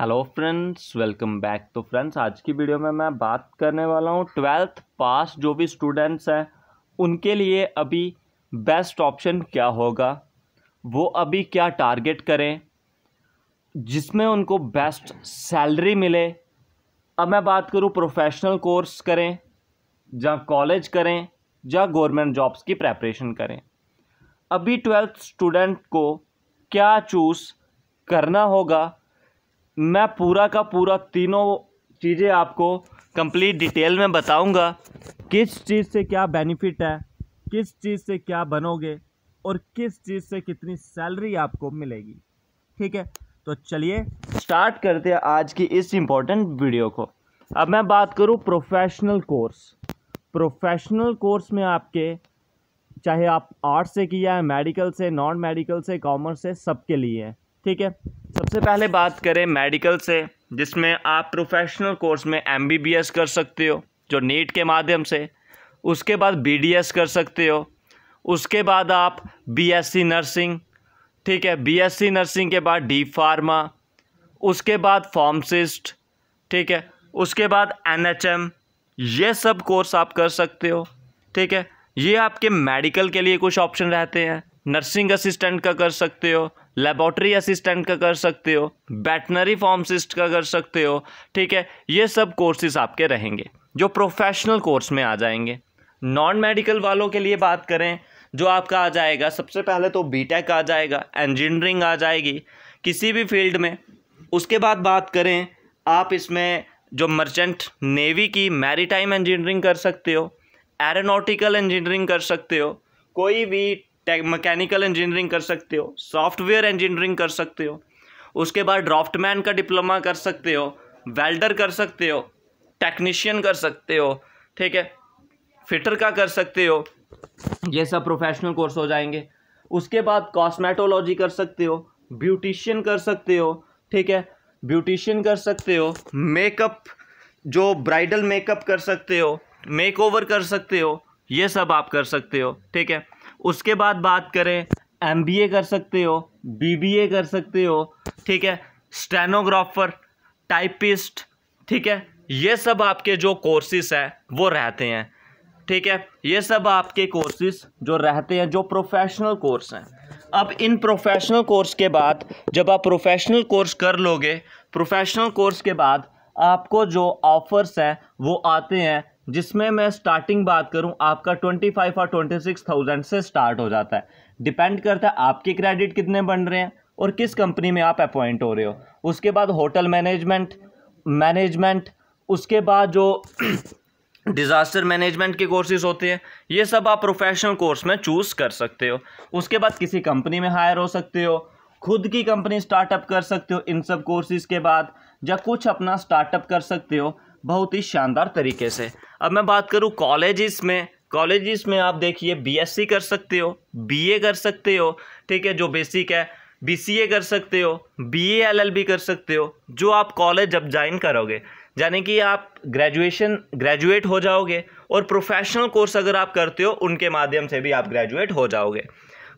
hello friends welcome back तो friends आज की वीडियो में मैं बात करने वाला हूँ ट्वेल्थ पास जो भी स्टूडेंट्स हैं उनके लिए अभी बेस्ट ऑप्शन क्या होगा वो अभी क्या टारगेट करें जिसमें उनको बेस्ट सैलरी मिले अब मैं बात करूँ प्रोफेशनल कोर्स करें या कॉलेज करें या गवर्नमेंट जॉब्स की प्रेपरेशन करें अभी ट्वेल्थ स्टूडेंट को क्या चूज़ करना होगा मैं पूरा का पूरा तीनों चीज़ें आपको कंप्लीट डिटेल में बताऊंगा किस चीज़ से क्या बेनिफिट है किस चीज़ से क्या बनोगे और किस चीज़ से कितनी सैलरी आपको मिलेगी ठीक है तो चलिए स्टार्ट करते हैं आज की इस इम्पॉर्टेंट वीडियो को अब मैं बात करूँ प्रोफेशनल कोर्स प्रोफेशनल कोर्स में आपके चाहे आप आर्ट्स से किया है मेडिकल से नॉन मेडिकल से कॉमर्स से सबके लिए है ठीक है सबसे पहले बात करें मेडिकल से जिसमें आप प्रोफेशनल कोर्स में एम कर सकते हो जो नीट के माध्यम से उसके बाद बी कर सकते हो उसके बाद आप सी नर्सिंग ठीक है सी नर्सिंग के बाद डी फार्मा उसके बाद फार्मसिस्ट ठीक है उसके बाद एम ये सब कोर्स आप कर सकते हो ठीक है ये आपके मेडिकल के लिए कुछ ऑप्शन रहते हैं नर्सिंग असिस्टेंट का कर सकते हो लेबोरेटरी असिस्टेंट का कर सकते हो बैटनरी फार्मसिस्ट का कर सकते हो ठीक है ये सब कोर्सेज आपके रहेंगे जो प्रोफेशनल कोर्स में आ जाएंगे नॉन मेडिकल वालों के लिए बात करें जो आपका आ जाएगा सबसे पहले तो बीटेक आ जाएगा इंजीनियरिंग आ जाएगी किसी भी फील्ड में उसके बाद बात करें आप इसमें जो मर्चेंट नेवी की मैरीटाइम इंजीनियरिंग कर सकते हो एरोनोटिकल इंजीनियरिंग कर सकते हो कोई भी मैकेनिकल इंजीनियरिंग कर सकते हो सॉफ्टवेयर इंजीनियरिंग कर सकते हो उसके बाद ड्राफ्टमैन का डिप्लोमा कर सकते हो वेल्डर कर सकते हो टेक्नीशियन कर सकते हो ठीक है फिटर का कर सकते हो ये सब प्रोफेशनल कोर्स हो जाएंगे उसके बाद कॉस्मेटोलॉजी कर सकते हो ब्यूटिशियन कर सकते हो ठीक है ब्यूटिशियन कर सकते हो मेकअप जो ब्राइडल मेकअप कर सकते हो मेकओवर कर सकते हो ये सब आप कर सकते हो ठीक है उसके बाद बात करें एम कर सकते हो बी कर सकते हो ठीक है स्टेनोग्राफर टाइपिस्ट ठीक है ये सब आपके जो कोर्सेस हैं वो रहते हैं ठीक है ये सब आपके कोर्सेस जो रहते हैं जो प्रोफेशनल कोर्स हैं अब इन प्रोफेशनल कोर्स के बाद जब आप प्रोफेशनल कोर्स कर लोगे प्रोफेशनल कोर्स के बाद आपको जो ऑफर्स हैं वो आते हैं जिसमें मैं स्टार्टिंग बात करूं आपका ट्वेंटी फाइव और ट्वेंटी सिक्स थाउजेंड से स्टार्ट हो जाता है डिपेंड करता है आपके क्रेडिट कितने बन रहे हैं और किस कंपनी में आप अपॉइंट हो रहे हो उसके बाद होटल मैनेजमेंट मैनेजमेंट उसके बाद जो डिज़ास्टर मैनेजमेंट के कोर्सेज होते हैं ये सब आप प्रोफेशनल कोर्स में चूज़ कर सकते हो उसके बाद किसी कंपनी में हायर हो सकते हो खुद की कंपनी स्टार्टअप कर सकते हो इन सब कोर्सेज के बाद या कुछ अपना स्टार्टअप कर सकते हो बहुत ही शानदार तरीके से अब मैं बात करूँ कॉलेजेस में कॉलेजेस में आप देखिए बीएससी कर सकते हो बीए कर सकते हो ठीक है जो बेसिक है बीसीए कर सकते हो बीए एलएलबी कर सकते हो जो आप कॉलेज अब ज्वाइन करोगे यानी कि आप ग्रेजुएशन ग्रेजुएट हो जाओगे और प्रोफेशनल कोर्स अगर आप करते हो उनके माध्यम से भी आप ग्रेजुएट हो जाओगे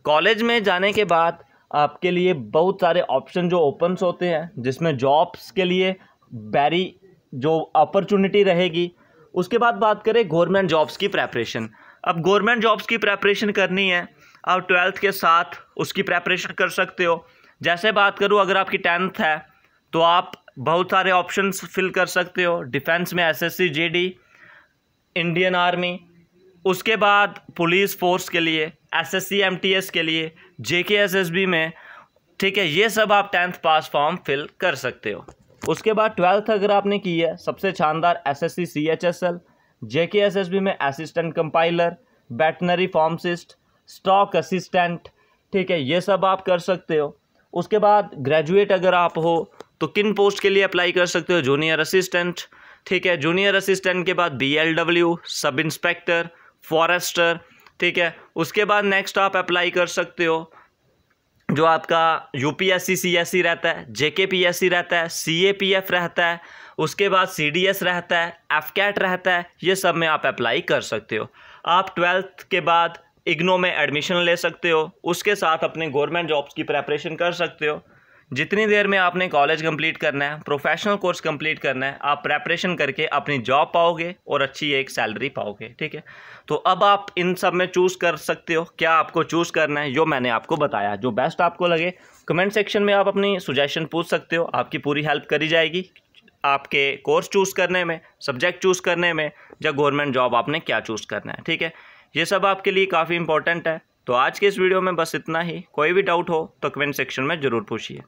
कॉलेज में जाने के बाद आपके लिए बहुत सारे ऑप्शन जो ओपन्स होते हैं जिसमें जॉब्स के लिए बैरी जो अपॉर्चुनिटी रहेगी उसके बाद बात करें गवर्नमेंट जॉब्स की प्रेपरेशन अब गवर्नमेंट जॉब्स की प्रेपरेशन करनी है आप ट्वेल्थ के साथ उसकी प्रेपरेशन कर सकते हो जैसे बात करूँ अगर आपकी टेंथ है तो आप बहुत सारे ऑप्शंस फिल कर सकते हो डिफेंस में एसएससी जेडी इंडियन आर्मी उसके बाद पुलिस फोर्स के लिए एसएससी एमटीएस के लिए जेकेएसएसबी में ठीक है ये सब आप टेंथ पास फॉर्म फिल कर सकते हो उसके बाद ट्वेल्थ अगर आपने की है सबसे शानदार S S C C H S L J K S S B में असिस्टेंट कंपाइलर बैटनरी फार्मसिस्ट स्टॉक असिस्टेंट ठीक है ये सब आप कर सकते हो उसके बाद ग्रेजुएट अगर आप हो तो किन पोस्ट के लिए अप्लाई कर सकते हो जूनियर असिस्टेंट ठीक है जूनियर असिस्टेंट के बाद B L W sub inspector forester ठीक है उसके बाद नेक्स्ट आप अप्लाई कर सकते हो जो आपका U P S C C S C रहता है जे के पी एस सी रहता है सी ए पी एफ रहता है उसके बाद सी डी एस रहता है एफ कैट रहता है ये सब में आप अप्लाई कर सकते हो आप ट्वेल्थ के बाद इग्नो में एडमिशन ले सकते हो उसके साथ अपने गवर्नमेंट जॉब्स की प्रेपरेशन कर सकते हो जितनी देर में आपने कॉलेज कंप्लीट करना है प्रोफेशनल कोर्स कंप्लीट करना है आप प्रेपरेशन करके अपनी जॉब पाओगे और अच्छी एक सैलरी पाओगे ठीक है तो अब आप इन सब में चूज़ कर सकते हो क्या आपको चूज़ करना है जो मैंने आपको बताया जो बेस्ट आपको लगे कमेंट सेक्शन में आप अपनी सुजेशन पूछ सकते हो आपकी पूरी हेल्प करी जाएगी आपके कोर्स चूज़ करने में सब्जेक्ट चूज़ करने में या गवर्नमेंट जॉब आपने क्या चूज़ करना है ठीक है ये सब आपके लिए काफ़ी इंपॉर्टेंट है तो आज के इस वीडियो में बस इतना ही कोई भी डाउट हो तो कमेंट सेक्शन में ज़रूर पूछिए